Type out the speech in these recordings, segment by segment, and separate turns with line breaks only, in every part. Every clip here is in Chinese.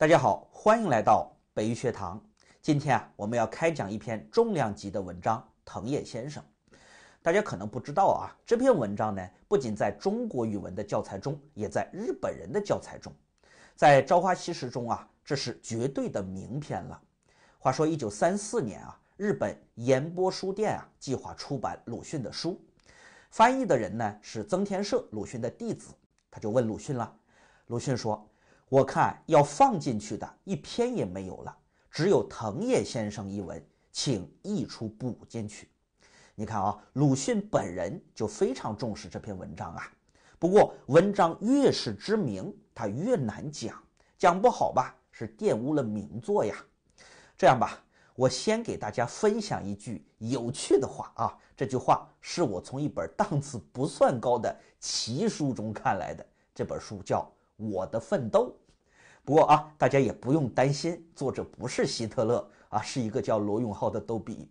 大家好，欢迎来到北医学堂。今天啊，我们要开讲一篇重量级的文章《藤野先生》。大家可能不知道啊，这篇文章呢，不仅在中国语文的教材中，也在日本人的教材中。在《朝花夕拾》中啊，这是绝对的名篇了。话说，一九三四年啊，日本岩波书店啊，计划出版鲁迅的书，翻译的人呢是曾田社，鲁迅的弟子。他就问鲁迅了，鲁迅说。我看要放进去的一篇也没有了，只有藤野先生一文，请译出补进去。你看啊，鲁迅本人就非常重视这篇文章啊。不过，文章越是知名，他越难讲，讲不好吧，是玷污了名作呀。这样吧，我先给大家分享一句有趣的话啊，这句话是我从一本档次不算高的奇书中看来的，这本书叫。我的奋斗。不过啊，大家也不用担心，作者不是希特勒啊，是一个叫罗永浩的逗比。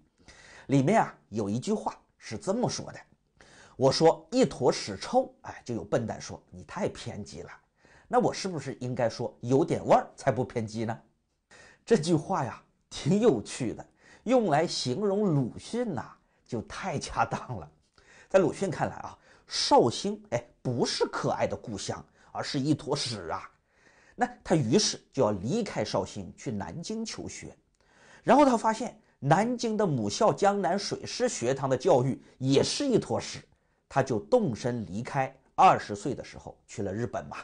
里面啊有一句话是这么说的：“我说一坨屎臭，哎，就有笨蛋说你太偏激了。那我是不是应该说有点味儿才不偏激呢？”这句话呀挺有趣的，用来形容鲁迅呐就太恰当了。在鲁迅看来啊，绍兴哎不是可爱的故乡。而是一坨屎啊！那他于是就要离开绍兴，去南京求学。然后他发现南京的母校江南水师学堂的教育也是一坨屎，他就动身离开。二十岁的时候去了日本嘛，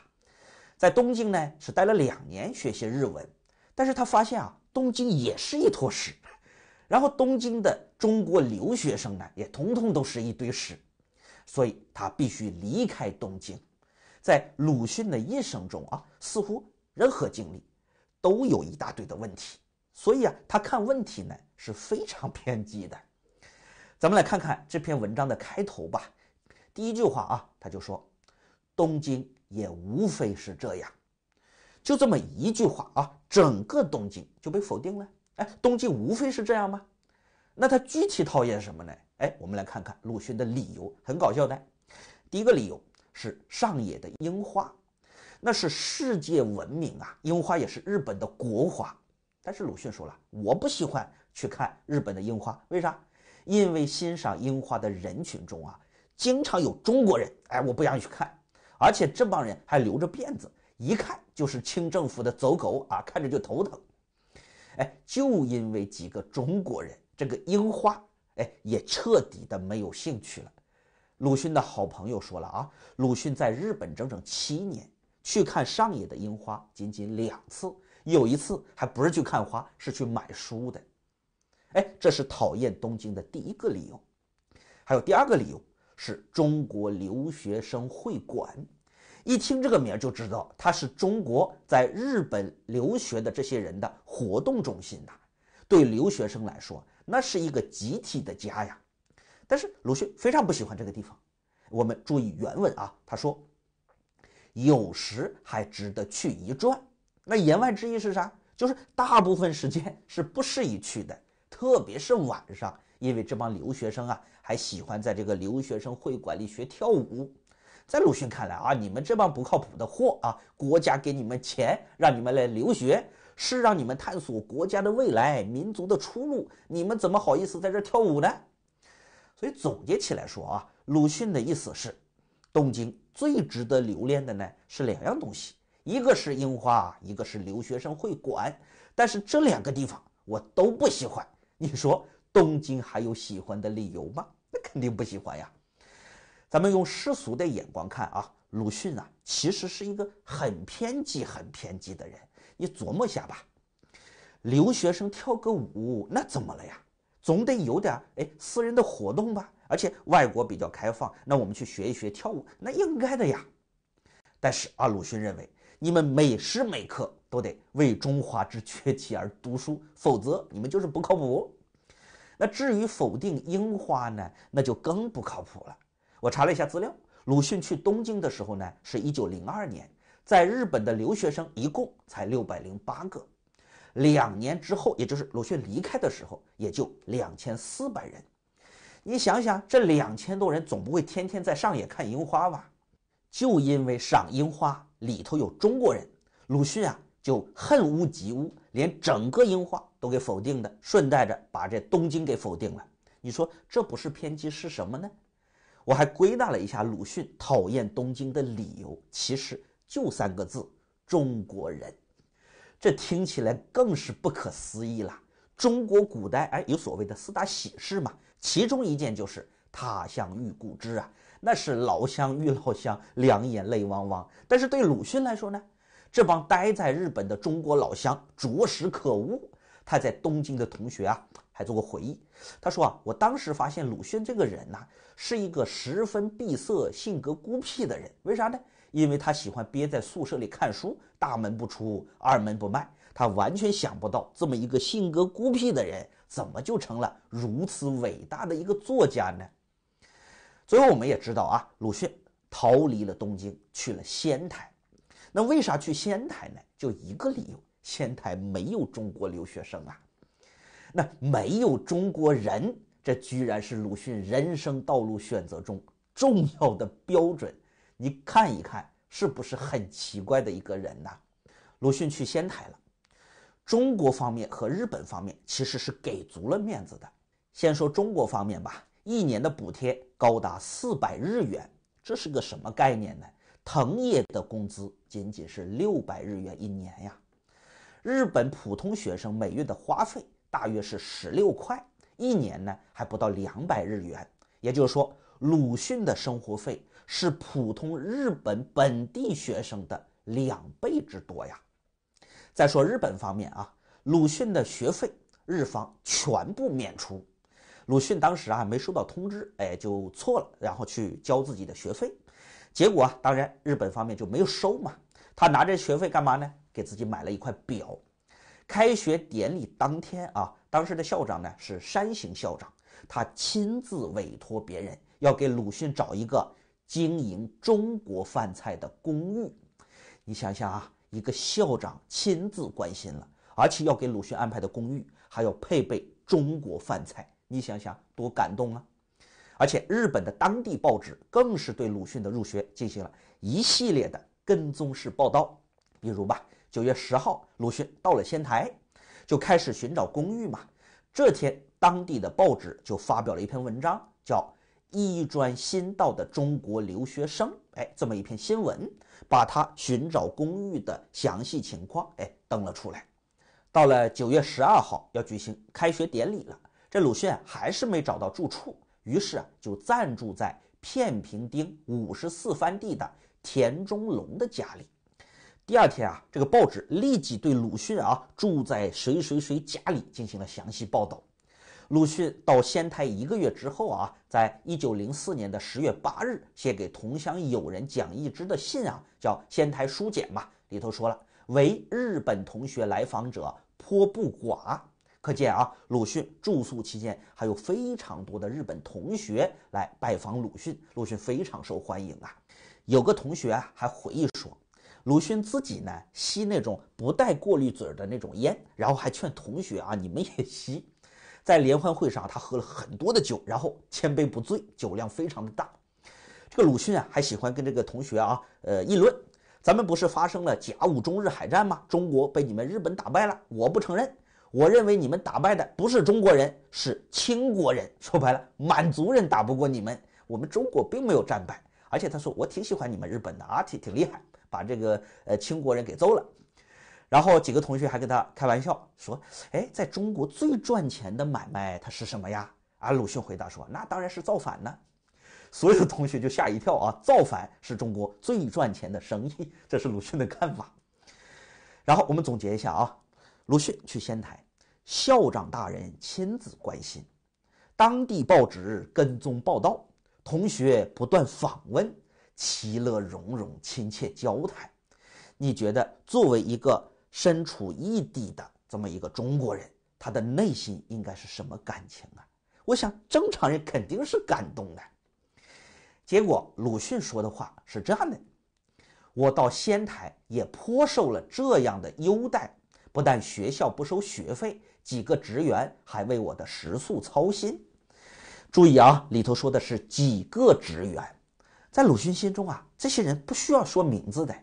在东京呢是待了两年，学习日文。但是他发现啊，东京也是一坨屎。然后东京的中国留学生呢，也统统都是一堆屎，所以他必须离开东京。在鲁迅的一生中啊，似乎任何经历，都有一大堆的问题，所以啊，他看问题呢是非常 偏激的。咱们来看看这篇文章的开头吧。第一句话啊，他就说：“东京也无非是这样。”就这么一句话啊，整个东京就被否定了。哎，东京无非是这样吗？那他具体讨厌什么呢？哎，我们来看看鲁迅的理由，很搞笑的。第一个理由。是上野的樱花，那是世界闻名啊！樱花也是日本的国花。但是鲁迅说了，我不喜欢去看日本的樱花，为啥？因为欣赏樱花的人群中啊，经常有中国人。哎，我不想去看，而且这帮人还留着辫子，一看就是清政府的走狗啊，看着就头疼。哎，就因为几个中国人，这个樱花，哎，也彻底的没有兴趣了。鲁迅的好朋友说了啊，鲁迅在日本整整七年，去看上野的樱花仅仅两次，有一次还不是去看花，是去买书的。哎，这是讨厌东京的第一个理由。还有第二个理由是中国留学生会馆，一听这个名儿就知道，它是中国在日本留学的这些人的活动中心呐。对留学生来说，那是一个集体的家呀。但是鲁迅非常不喜欢这个地方。我们注意原文啊，他说：“有时还值得去一转。”那言外之意是啥？就是大部分时间 是不适宜去的，特别是晚上，因为这帮留学生啊还喜欢在这个留学生会馆里学跳舞。在鲁迅看来啊，你们这帮不靠谱的货啊，国家给你们钱让你们来留学，是让你们探索国家的未来、民族的出路，你们怎么好意思在这跳舞呢？所以总结起来说啊，鲁迅的意思是，东京最值得留恋的呢是两样东西，一个是樱花，一个是留学生会馆。但是这两个地方我都不喜欢。你说东京还有喜欢的理由吗？那肯定不喜欢呀。咱们用世俗的眼光看啊，鲁迅啊其实是一个很偏激、很偏激的人。你琢磨一下吧，留学生跳个舞，那怎么了呀？总得有点哎私人的活动吧，而且外国比较开放，那我们去学一学跳舞，那应该的呀。但是啊，鲁迅认为你们每时每刻都得为中华之崛起而读书，否则你们就是不靠谱。那至于否定樱花呢，那就更不靠谱了。我查了一下资料，鲁迅去东京的时候呢，是一九零二年，在日本的留学生一共才六百零八个。两年之后，也就是鲁迅离开的时候，也就两千四百人。你想想，这两千多人总不会天天在上野看樱花吧？就因为赏樱花里头有中国人，鲁迅啊就恨屋及乌，连整个樱花都给否定的，顺带着把这东京给否定了。你说这不是偏激是什么呢？我还归纳了一下鲁迅讨厌东京的理由，其实就三个字：中国人。这听起来更是不可思议了。中国古代，哎，有所谓的四大喜事嘛，其中一件就是他乡遇故知啊，那是老乡遇老乡，两眼泪汪汪。但是对鲁迅来说呢，这帮待在日本的中国老乡着实可恶。他在东京的同学啊，还做过回忆，他说啊，我当时发现鲁迅这个人呐，是一个十分闭塞、性格孤僻的人，为啥呢？因为他喜欢憋在宿舍里看书，大门不出，二门不迈。他完全想不到，这么一个性格孤僻的人，怎么就成了如此伟大的一个作家呢？最后我们也知道啊，鲁迅逃离了东京，去了仙台。那为啥去仙台呢？就一个理由：仙台没有中国留学生啊。那没有中国人，这居然是鲁迅人生道路选择中重要的标准。你看一看，是不是很奇怪的一个人呢？鲁迅去仙台了，中国方面和日本方面其实是给足了面子的。先说中国方面吧，一年的补贴高达四百日元，这是个什么概念呢？藤野的工资仅仅是六百日元一年呀。日本普通学生每月的花费大约是十六块，一年呢还不到两百日元，也就是说，鲁迅的生活费。是普通日本本地学生的两倍之多呀！再说日本方面啊，鲁迅的学费日方全部免除。鲁迅当时啊没收到通知，哎，就错了，然后去交自己的学费，结果啊，当然日本方面就没有收嘛。他拿着学费干嘛呢？给自己买了一块表。开学典礼当天啊，当时的校长呢是山形校长，他亲自委托别人要给鲁迅找一个。经营中国饭菜的公寓，你想想啊，一个校长亲自关心了，而且要给鲁迅安排的公寓还要配备中国饭菜，你想想多感动啊！而且日本的当地报纸更是对鲁迅的入学进行了一系列的跟踪式报道，比如吧，九月十号鲁迅到了仙台，就开始寻找公寓嘛。这天当地的报纸就发表了一篇文章，叫。一专新到的中国留学生，哎，这么一篇新闻，把他寻找公寓的详细情况，哎，登了出来。到了九月十二号，要举行开学典礼了，这鲁迅还是没找到住处，于是啊，就暂住在片平町五十四番地的田中龙的家里。第二天啊，这个报纸立即对鲁迅啊住在谁谁谁家里进行了详细报道。鲁迅到仙台一个月之后啊，在一九零四年的十月八日写给同乡友人蒋一之的信啊，叫《仙台书简》嘛，里头说了，唯日本同学来访者颇不寡，可见啊，鲁迅住宿期间还有非常多的日本同学来拜访鲁迅，鲁迅非常受欢迎啊。有个同学啊还回忆说，鲁迅自己呢吸那种不带过滤嘴的那种烟，然后还劝同学啊，你们也吸。在联欢会上，他喝了很多的酒，然后千杯不醉，酒量非常的大。这个鲁迅啊，还喜欢跟这个同学啊，呃，议论。咱们不是发生了甲午中日海战吗？中国被你们日本打败了，我不承认。我认为你们打败的不是中国人，是清国人。说白了，满族人打不过你们，我们中国并没有战败。而且他说，我挺喜欢你们日本的啊，挺挺厉害，把这个呃清国人给揍了。然后几个同学还跟他开玩笑说：“哎，在中国最赚钱的买卖它是什么呀？”啊，鲁迅回答说：“那当然是造反呢。”所有的同学就吓一跳啊！造反是中国最赚钱的生意，这是鲁迅的看法。然后我们总结一下啊，鲁迅去仙台，校长大人亲自关心，当地报纸跟踪报道，同学不断访问，其乐融融，亲切交谈。你觉得作为一个？身处异地的这么一个中国人，他的内心应该是什么感情啊？我想正常人肯定是感动的。结果鲁迅说的话是这样的：“我到仙台也颇受了这样的优待，不但学校不收学费，几个职员还为我的食宿操心。”注意啊，里头说的是几个职员，在鲁迅心中啊，这些人不需要说名字的，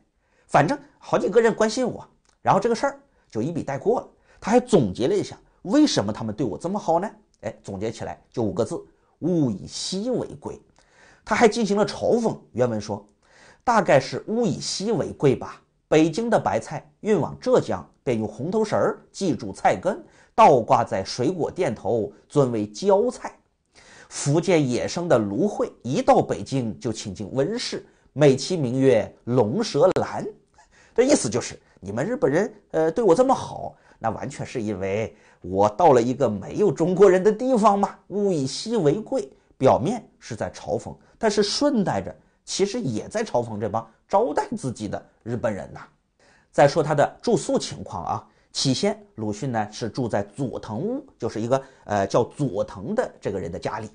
反正好几个人关心我。然后这个事儿就一笔带过了。他还总结了一下，为什么他们对我这么好呢？哎，总结起来就五个字：物以稀为贵。他还进行了嘲讽，原文说：“大概是物以稀为贵吧。”北京的白菜运往浙江，便用红头绳系住菜根，倒挂在水果店头，尊为“娇菜”。福建野生的芦荟一到北京，就请进温室，美其名曰“龙舌兰”。这意思就是，你们日本人，呃，对我这么好，那完全是因为我到了一个没有中国人的地方嘛。物以稀为贵，表面是在嘲讽，但是顺带着其实也在嘲讽这帮招待自己的日本人呐。再说他的住宿情况啊，起先鲁迅呢是住在佐藤屋，就是一个呃叫佐藤的这个人的家里，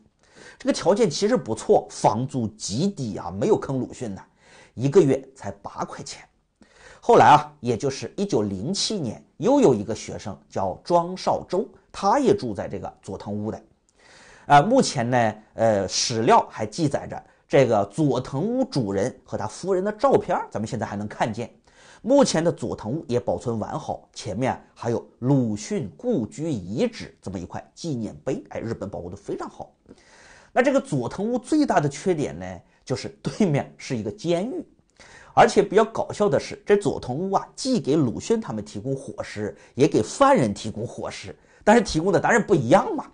这个条件其实不错，房租极低啊，没有坑鲁迅的，一个月才八块钱。后来啊，也就是一九零七年，又有一个学生叫庄绍周，他也住在这个佐藤屋的。呃，目前呢，呃，史料还记载着这个佐藤屋主人和他夫人的照片，咱们现在还能看见。目前的佐藤屋也保存完好，前面还有鲁迅故居遗址这么一块纪念碑，哎，日本保护得非常好。那这个佐藤屋最大的缺点呢，就是对面是一个监狱。而且比较搞笑的是，这佐藤屋啊，既给鲁迅他们提供伙食，也给犯人提供伙食，但是提供的当然不一样嘛。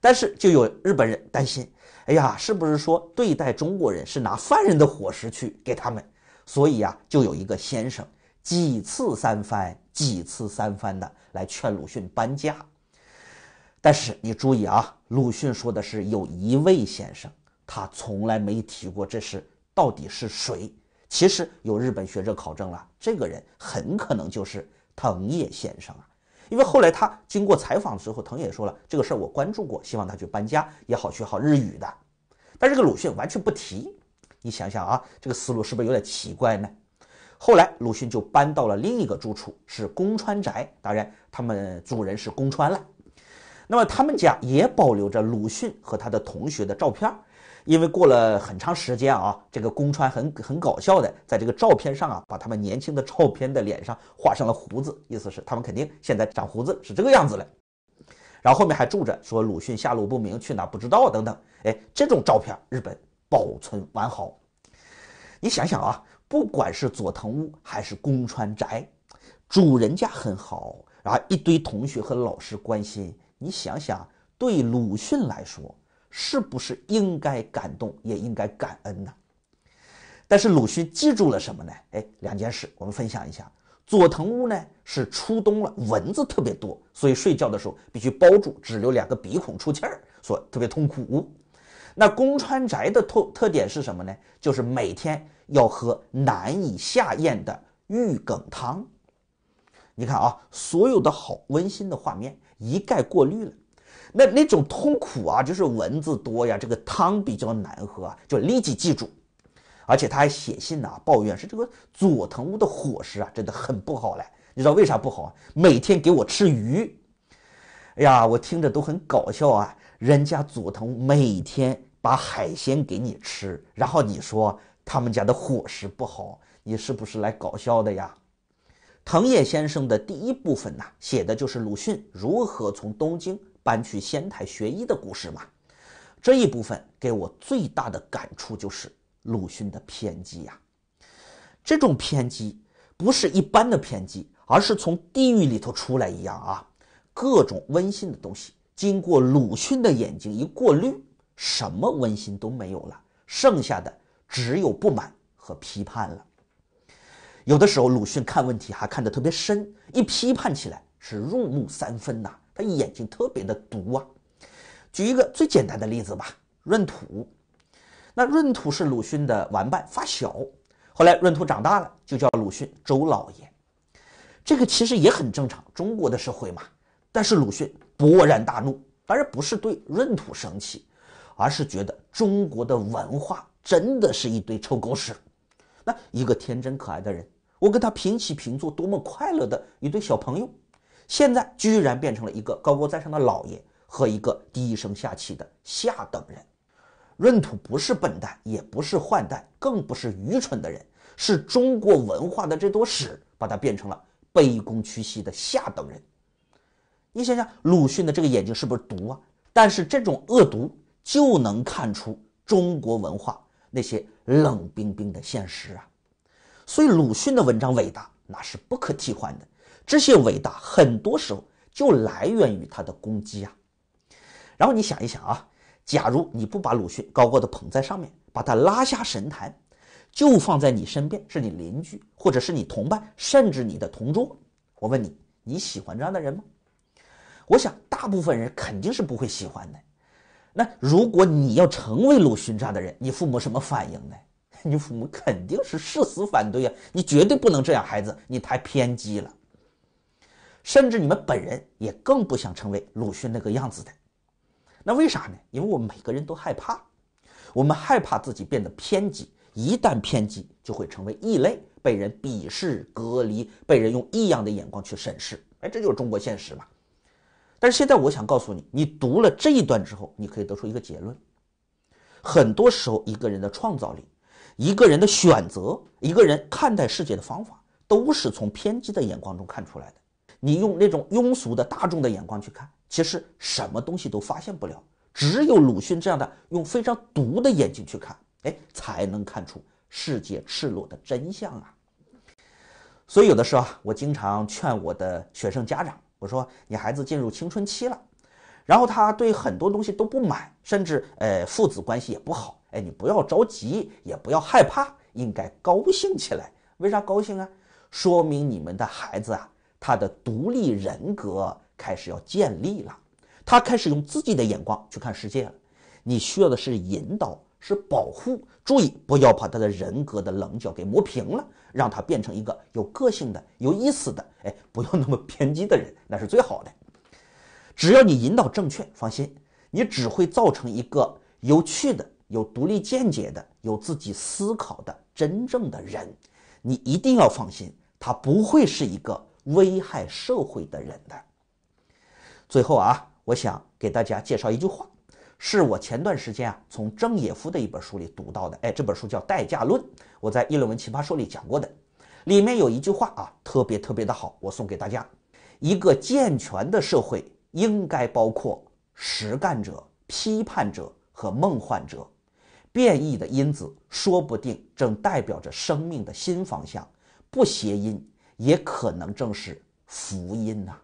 但是就有日本人担心，哎呀，是不是说对待中国人是拿犯人的伙食去给他们？所以啊，就有一个先生几次三番、几次三番的来劝鲁迅搬家。但是你注意啊，鲁迅说的是有一位先生，他从来没提过这是到底是谁？其实有日本学者考证了，这个人很可能就是藤野先生啊，因为后来他经过采访之后，藤野说了这个事儿我关注过，希望他去搬家也好学好日语的，但这个鲁迅完全不提。你想想啊，这个思路是不是有点奇怪呢？后来鲁迅就搬到了另一个住处，是宫川宅，当然他们主人是宫川了。那么他们家也保留着鲁迅和他的同学的照片儿。因为过了很长时间啊，这个宫川很很搞笑的，在这个照片上啊，把他们年轻的照片的脸上画上了胡子，意思是他们肯定现在长胡子是这个样子了。然后后面还住着说鲁迅下落不明，去哪不知道等等。哎，这种照片日本保存完好。你想想啊，不管是佐藤屋还是宫川宅，主人家很好，然后一堆同学和老师关心。你想想，对鲁迅来说。是不是应该感动，也应该感恩呢？但是鲁迅记住了什么呢？哎，两件事，我们分享一下。佐藤屋呢是初冬了，蚊子特别多，所以睡觉的时候必须包住，只留两个鼻孔出气儿，以特别痛苦。那宫川宅的特特点是什么呢？就是每天要喝难以下咽的玉梗汤。你看啊，所有的好温馨的画面一概过滤了。那那种痛苦啊，就是蚊子多呀，这个汤比较难喝啊，就立即记住。而且他还写信呢，抱怨是这个佐藤屋的伙食啊，真的很不好嘞。你知道为啥不好？每天给我吃鱼。哎呀，我听着都很搞笑啊。人家佐藤每天把海鲜给你吃，然后你说他们家的伙食不好，你是不是来搞笑的呀？藤野先生的第一部分呢，写的就是鲁迅如何从东京。搬去仙台学医的故事嘛，这一部分给我最大的感触就是鲁迅的偏激呀。这种偏激不是一般的偏激，而是从地狱里头出来一样啊。各种温馨的东西经过鲁迅的眼睛一过滤，什么温馨都没有了，剩下的只有不满和批判了。有的时候鲁迅看问题还看得特别深，一批判起来是入木三分呐。他眼睛特别的毒啊！举一个最简单的例子吧，闰土。那闰土是鲁迅的玩伴、发小。后来闰土长大了，就叫鲁迅周老爷。这个其实也很正常，中国的社会嘛。但是鲁迅勃然大怒，当然不是对闰土生气，而是觉得中国的文化真的是一堆臭狗屎。那一个天真可爱的人，我跟他平起平坐，多么快乐的一对小朋友。现在居然变成了一个高高在上的老爷和一个低声下气的下等人。闰土不是笨蛋，也不是坏蛋，更不是愚蠢的人，是中国文化的这坨屎把他变成了卑躬屈膝的下等人。你想想，鲁迅的这个眼睛是不是毒啊？但是这种恶毒就能看出中国文化那些冷冰冰的现实啊。所以鲁迅的文章伟大，那是不可替换的。这些伟大很多时候就来源于他的攻击啊。然后你想一想啊，假如你不把鲁迅高高的捧在上面，把他拉下神坛，就放在你身边，是你邻居或者是你同伴，甚至你的同桌。我问你，你喜欢这样的人吗？我想大部分人肯定是不会喜欢的。那如果你要成为鲁迅这样的人，你父母什么反应呢？你父母肯定是誓死反对啊！你绝对不能这样，孩子，你太偏激了。甚至你们本人也更不想成为鲁迅那个样子的，那为啥呢？因为我们每个人都害怕，我们害怕自己变得偏激，一旦偏激就会成为异类，被人鄙视、隔离，被人用异样的眼光去审视。哎，这就是中国现实嘛。但是现在我想告诉你，你读了这一段之后，你可以得出一个结论：很多时候，一个人的创造力、一个人的选择、一个人看待世界的方法，都是从偏激的眼光中看出来的。你用那种庸俗的大众的眼光去看，其实什么东西都发现不了。只有鲁迅这样的用非常毒的眼睛去看，哎，才能看出世界赤裸的真相啊。所以有的时候啊，我经常劝我的学生家长，我说你孩子进入青春期了，然后他对很多东西都不满，甚至呃父子关系也不好，哎，你不要着急，也不要害怕，应该高兴起来。为啥高兴啊？说明你们的孩子啊。他的独立人格开始要建立了，他开始用自己的眼光去看世界了。你需要的是引导，是保护。注意，不要把他的人格的棱角给磨平了，让他变成一个有个性的、有意思的。哎，不要那么偏激的人，那是最好的。只要你引导正确，放心，你只会造成一个有趣的、有独立见解的、有自己思考的真正的人。你一定要放心，他不会是一个。危害社会的人的。最后啊，我想给大家介绍一句话，是我前段时间啊从郑也夫的一本书里读到的。哎，这本书叫《代价论》，我在《议论文奇葩说》里讲过的。里面有一句话啊，特别特别的好，我送给大家：一个健全的社会应该包括实干者、批判者和梦幻者。变异的因子说不定正代表着生命的新方向。不谐音。也可能正是福音呐。